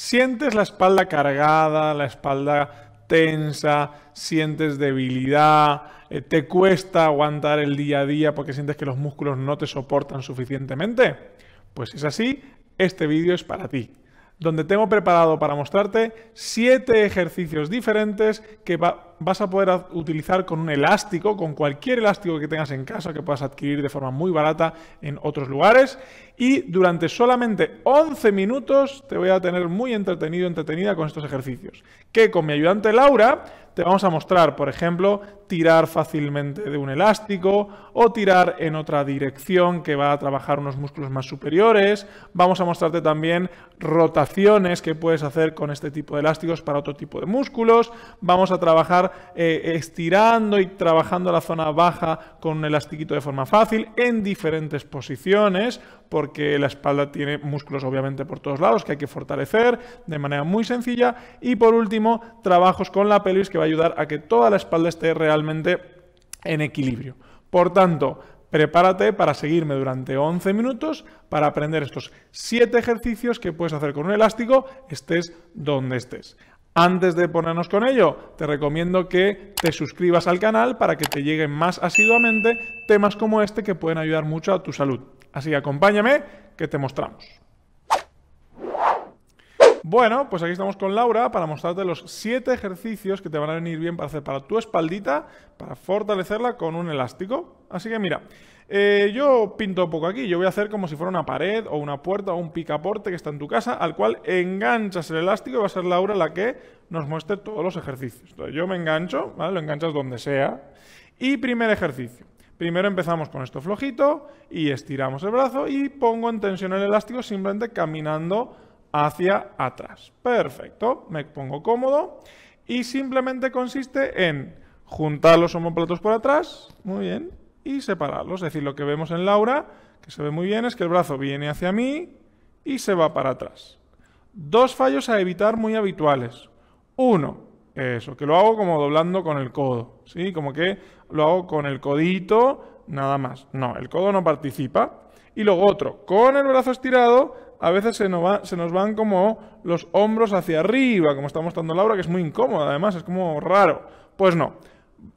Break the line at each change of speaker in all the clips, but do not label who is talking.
Sientes la espalda cargada, la espalda tensa, sientes debilidad, eh, te cuesta aguantar el día a día porque sientes que los músculos no te soportan suficientemente. Pues si es así, este vídeo es para ti donde tengo preparado para mostrarte 7 ejercicios diferentes que va vas a poder utilizar con un elástico, con cualquier elástico que tengas en casa, que puedas adquirir de forma muy barata en otros lugares. Y durante solamente 11 minutos te voy a tener muy entretenido, entretenida con estos ejercicios. Que con mi ayudante Laura te vamos a mostrar, por ejemplo, tirar fácilmente de un elástico o tirar en otra dirección que va a trabajar unos músculos más superiores. Vamos a mostrarte también rotaciones que puedes hacer con este tipo de elásticos para otro tipo de músculos. Vamos a trabajar eh, estirando y trabajando la zona baja con un elastiquito de forma fácil en diferentes posiciones, porque la espalda tiene músculos obviamente por todos lados que hay que fortalecer de manera muy sencilla. Y por último, trabajos con la pelvis que va a ayudar a que toda la espalda esté realmente en equilibrio. Por tanto, Prepárate para seguirme durante 11 minutos para aprender estos 7 ejercicios que puedes hacer con un elástico, estés donde estés. Antes de ponernos con ello, te recomiendo que te suscribas al canal para que te lleguen más asiduamente temas como este que pueden ayudar mucho a tu salud. Así que acompáñame, que te mostramos. Bueno, pues aquí estamos con Laura para mostrarte los 7 ejercicios que te van a venir bien para hacer para tu espaldita, para fortalecerla con un elástico. Así que mira, eh, yo pinto poco aquí, yo voy a hacer como si fuera una pared o una puerta o un picaporte que está en tu casa, al cual enganchas el elástico y va a ser Laura la que nos muestre todos los ejercicios. Entonces yo me engancho, Lo enganchas donde sea. Y primer ejercicio. Primero empezamos con esto flojito y estiramos el brazo y pongo en tensión el elástico simplemente caminando hacia atrás. Perfecto, me pongo cómodo y simplemente consiste en juntar los homoplatos por atrás, muy bien, y separarlos. Es decir, lo que vemos en Laura, que se ve muy bien, es que el brazo viene hacia mí y se va para atrás. Dos fallos a evitar muy habituales. Uno, eso, que lo hago como doblando con el codo, ¿sí? Como que lo hago con el codito, nada más. No, el codo no participa. Y luego otro, con el brazo estirado, a veces se nos, van como los hombros hacia arriba, como está mostrando Laura, que es muy incómoda además, es como raro. Pues no,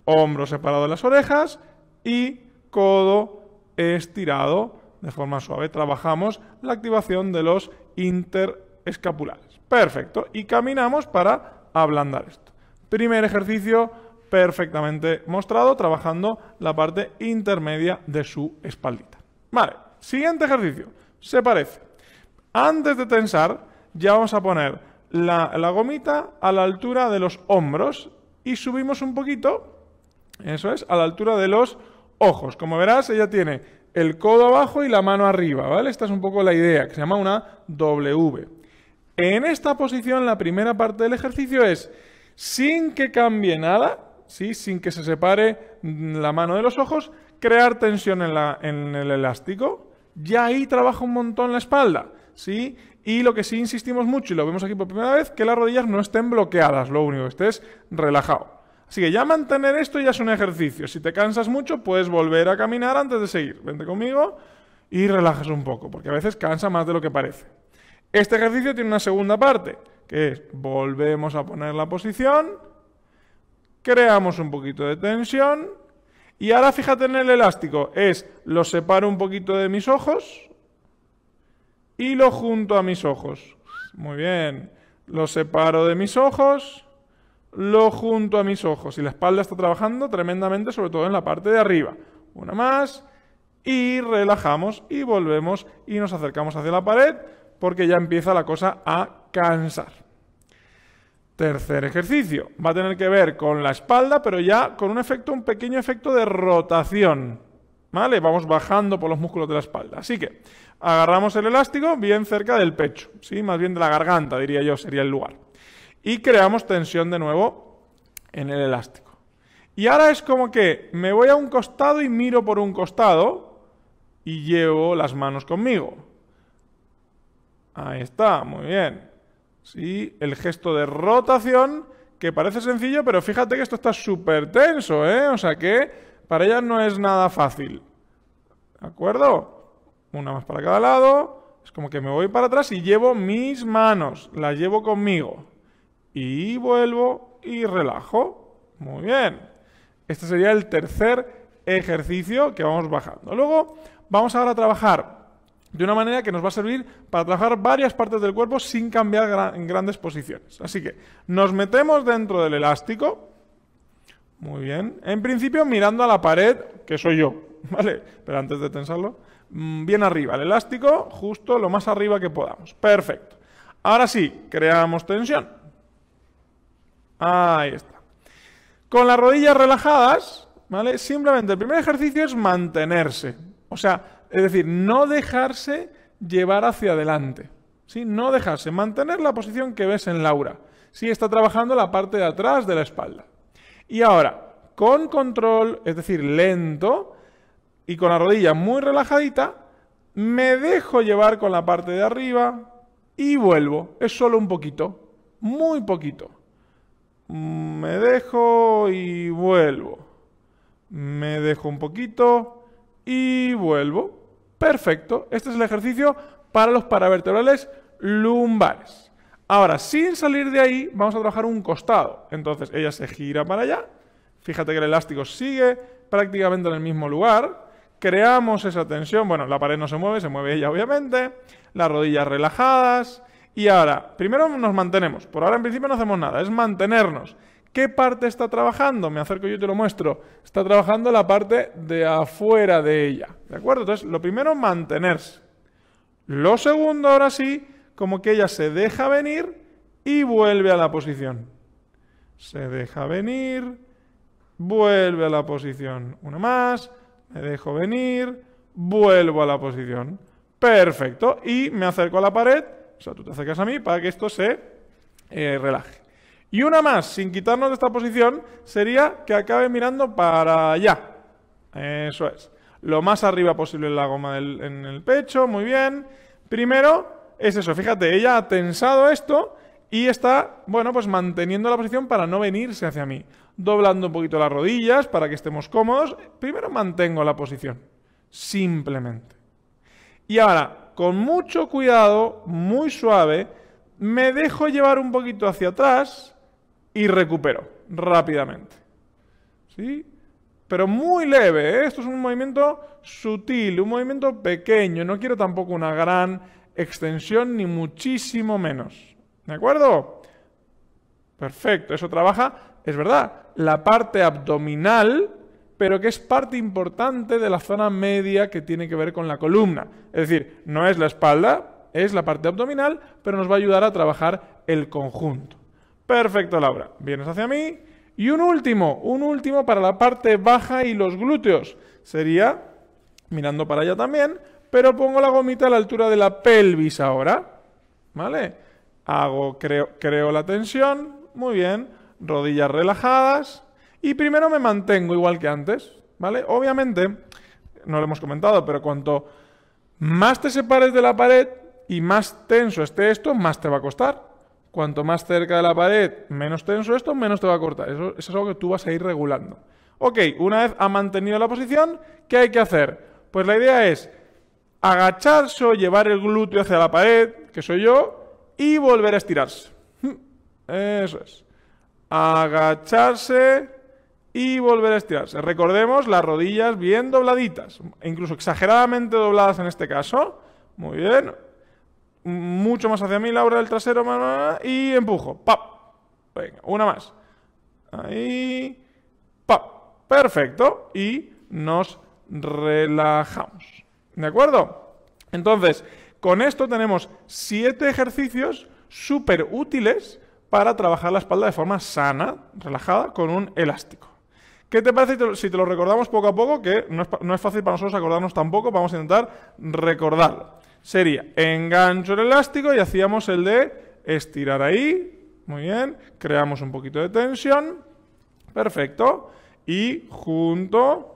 hombro separado de las orejas y codo estirado de forma suave. Trabajamos la activación de los interescapulares. Perfecto. Y caminamos para ablandar esto. Primer ejercicio perfectamente mostrado, trabajando la parte intermedia de su espaldita. Vale, siguiente ejercicio. Se parece. Antes de tensar, ya vamos a poner la, gomita a la altura de los hombros y subimos un poquito, eso es, a la altura de los ojos. Como verás, ella tiene el codo abajo y la mano arriba, ¿vale? Esta es un poco la idea, que se llama una W. En esta posición, la primera parte del ejercicio es, sin que cambie nada, ¿sí? sin que se separe la mano de los ojos, crear tensión en, en el elástico. Ya ahí trabaja un montón la espalda. ¿sí? Y lo que sí insistimos mucho, y lo vemos aquí por primera vez, que las rodillas no estén bloqueadas, lo único que estés relajado. Así que ya mantener esto ya es un ejercicio. Si te cansas mucho, puedes volver a caminar antes de seguir. Vente conmigo y relajas un poco, porque a veces cansa más de lo que parece. Este ejercicio tiene una segunda parte, que es volvemos a poner la posición, creamos un poquito de tensión, y ahora fíjate en el elástico, es lo separo un poquito de mis ojos, y lo junto a mis ojos. Muy bien, lo separo de mis ojos, lo junto a mis ojos. Y la espalda está trabajando tremendamente, sobre todo en la parte de arriba. Una más, y relajamos y volvemos y nos acercamos hacia la pared porque ya empieza la cosa a cansar. Tercer ejercicio, va a tener que ver con la espalda, pero ya con un efecto, un pequeño efecto de rotación. ¿Vale? Vamos bajando por los músculos de la espalda. Así que agarramos el elástico bien cerca del pecho, ¿sí? Más bien de la garganta, diría yo, sería el lugar. Y creamos tensión de nuevo en el elástico. Y ahora es como que me voy a un costado y miro por un costado y llevo las manos conmigo. Ahí está, muy bien. Sí, el gesto de rotación que parece sencillo, pero fíjate que esto está súper tenso, ¿eh? O sea que para ellas no es nada fácil. ¿De acuerdo? Una más para cada lado. Es como que me voy para atrás y llevo mis manos. Las llevo conmigo. Y vuelvo y relajo. Muy bien. Este sería el tercer ejercicio que vamos bajando. Luego vamos ahora a trabajar de una manera que nos va a servir para trabajar varias partes del cuerpo sin cambiar en grandes posiciones. Así que nos metemos dentro del elástico, muy bien. En principio mirando a la pared, que soy yo, ¿vale? Pero antes de tensarlo, mm, bien arriba, el elástico justo lo más arriba que podamos. Perfecto. Ahora sí, creamos tensión. Ahí está. Con las rodillas relajadas, ¿vale? Simplemente el primer ejercicio es mantenerse. O sea, es decir, no dejarse llevar hacia adelante. ¿sí? No dejarse, mantener la posición que ves en Laura. sí, está trabajando la parte de atrás de la espalda. Y ahora, con control, es decir, lento, y con la rodilla muy relajadita, me dejo llevar con la parte de arriba y vuelvo. Es solo un poquito, muy poquito. Me dejo y vuelvo. Me dejo un poquito y vuelvo. Perfecto. Este es el ejercicio para los paravertebrales lumbares. Ahora, sin salir de ahí, vamos a trabajar un costado. Entonces, ella se gira para allá. Fíjate que el elástico sigue prácticamente en el mismo lugar. Creamos esa tensión. Bueno, la pared no se mueve, se mueve ella obviamente. Las rodillas relajadas. Y ahora, primero nos mantenemos. Por ahora en principio no hacemos nada, es mantenernos. ¿Qué parte está trabajando? Me acerco yo y te lo muestro. Está trabajando la parte de afuera de ella. ¿De acuerdo? Entonces, lo primero, mantenerse. Lo segundo, ahora sí, como que ella se deja venir y vuelve a la posición. Se deja venir, vuelve a la posición. Una más, me dejo venir, vuelvo a la posición. Perfecto. Y me acerco a la pared, o sea, tú te acercas a mí para que esto se eh, relaje. Y una más, sin quitarnos de esta posición, sería que acabe mirando para allá. Eso es. Lo más arriba posible en la goma en el pecho, muy bien. Primero, es eso, fíjate, ella ha tensado esto y está, bueno, pues manteniendo la posición para no venirse hacia mí. Doblando un poquito las rodillas para que estemos cómodos. Primero mantengo la posición, simplemente. Y ahora, con mucho cuidado, muy suave, me dejo llevar un poquito hacia atrás y recupero rápidamente. ¿Sí? Pero muy leve, ¿eh? esto es un movimiento sutil, un movimiento pequeño, no quiero tampoco una gran extensión ni muchísimo menos. ¿De acuerdo? Perfecto, eso trabaja, es verdad, la parte abdominal, pero que es parte importante de la zona media que tiene que ver con la columna. Es decir, no es la espalda, es la parte abdominal, pero nos va a ayudar a trabajar el conjunto. Perfecto, Laura. Vienes hacia mí. Y un último, un último para la parte baja y los glúteos. Sería, mirando para allá también, pero pongo la gomita a la altura de la pelvis ahora. ¿Vale? Hago, creo, creo la tensión. Muy bien. Rodillas relajadas. Y primero me mantengo igual que antes. ¿Vale? Obviamente, no lo hemos comentado, pero cuanto más te separes de la pared y más tenso esté esto, más te va a costar. Cuanto más cerca de la pared, menos tenso esto, menos te va a cortar. Eso, eso, es algo que tú vas a ir regulando. Ok, una vez ha mantenido la posición, ¿qué hay que hacer? Pues la idea es agacharse o llevar el glúteo hacia la pared, que soy yo, y volver a estirarse. Eso es. Agacharse y volver a estirarse. Recordemos las rodillas bien dobladitas, incluso exageradamente dobladas en este caso. Muy bien. Mucho más hacia mí, Laura, del trasero, y empujo. ¡Pap! Venga, una más. Ahí. ¡Pap! Perfecto. Y nos relajamos. ¿De acuerdo? Entonces, con esto tenemos siete ejercicios súper útiles para trabajar la espalda de forma sana, relajada, con un elástico. ¿Qué te parece si te lo recordamos poco a poco? Que no es, no es fácil para nosotros acordarnos tampoco, vamos a intentar recordarlo. Sería engancho el elástico y hacíamos el de estirar ahí, muy bien, creamos un poquito de tensión, perfecto, y junto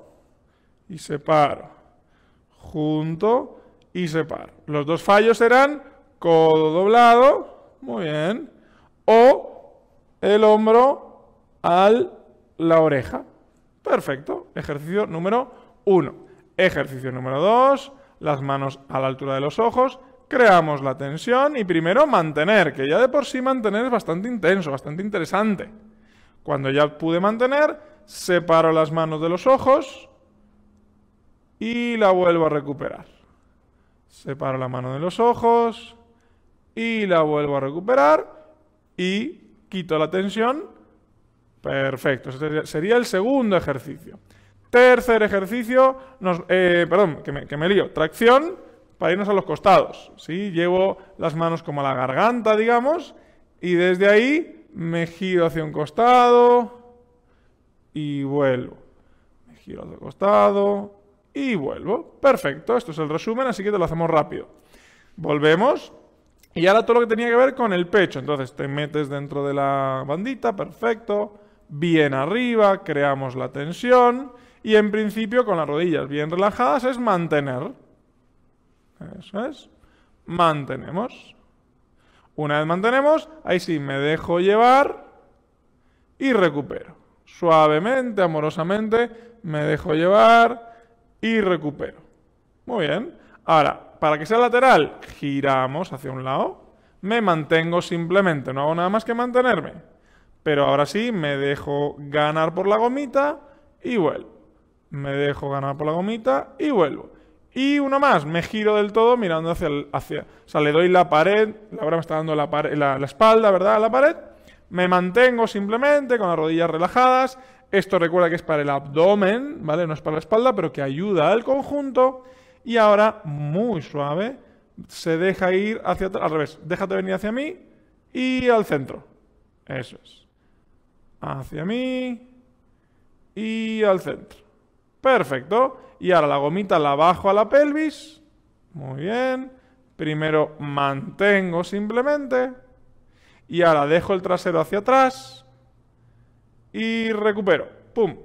y separo junto y separo. Los dos fallos serán codo doblado, muy bien, o el hombro al la oreja. Perfecto, ejercicio número uno. Ejercicio número dos. las manos a la altura de los ojos, creamos la tensión y primero mantener, que ya de por sí mantener es bastante intenso, bastante interesante. Cuando ya pude mantener, separo las manos de los ojos, y la vuelvo a recuperar. Separo la mano de los ojos y la vuelvo a recuperar y quito la tensión. Perfecto, sería el segundo ejercicio. Tercer ejercicio, eh, perdón, que me, lío, tracción para irnos a los costados. ¿sí? Llevo las manos como a la garganta, digamos, y desde ahí me giro hacia un costado y vuelvo. Me giro hacia un costado y vuelvo. Perfecto, esto es el resumen, así que te lo hacemos rápido. Volvemos. Y ahora todo lo que tenía que ver con el pecho. Entonces te metes dentro de la bandita, perfecto. Bien arriba, creamos la tensión. Y en principio con las rodillas bien relajadas es mantener. Eso es. Mantenemos. Una vez mantenemos, ahí sí me dejo llevar y recupero. Suavemente, amorosamente, me dejo llevar y recupero. Muy bien. Ahora, para que sea lateral, giramos hacia un lado. Me mantengo simplemente, no hago nada más que mantenerme. Pero ahora sí, me dejo ganar por la gomita y vuelvo. Me dejo ganar por la gomita y vuelvo. Y una más, me giro del todo mirando hacia... hacia o sea, le doy la pared, ahora me está dando la, pared, la, la espalda, ¿verdad? A la pared. Me mantengo simplemente con las rodillas relajadas esto recuerda que es para el abdomen, ¿vale? No es para la espalda, pero que ayuda al conjunto. Y ahora, muy suave, se deja ir hacia al revés. Déjate venir hacia mí y al centro. Eso es. Hacia mí y al centro. Perfecto. Y ahora la gomita la bajo a la pelvis. Muy bien. Primero mantengo simplemente. Y ahora dejo el trasero hacia atrás y recupero. ¡Pum!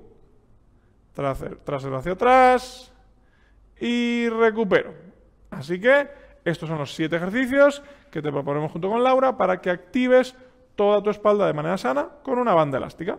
Trasero, hacia atrás y recupero. Así que estos son los siete ejercicios que te proponemos junto con Laura para que actives toda tu espalda de manera sana con una banda elástica.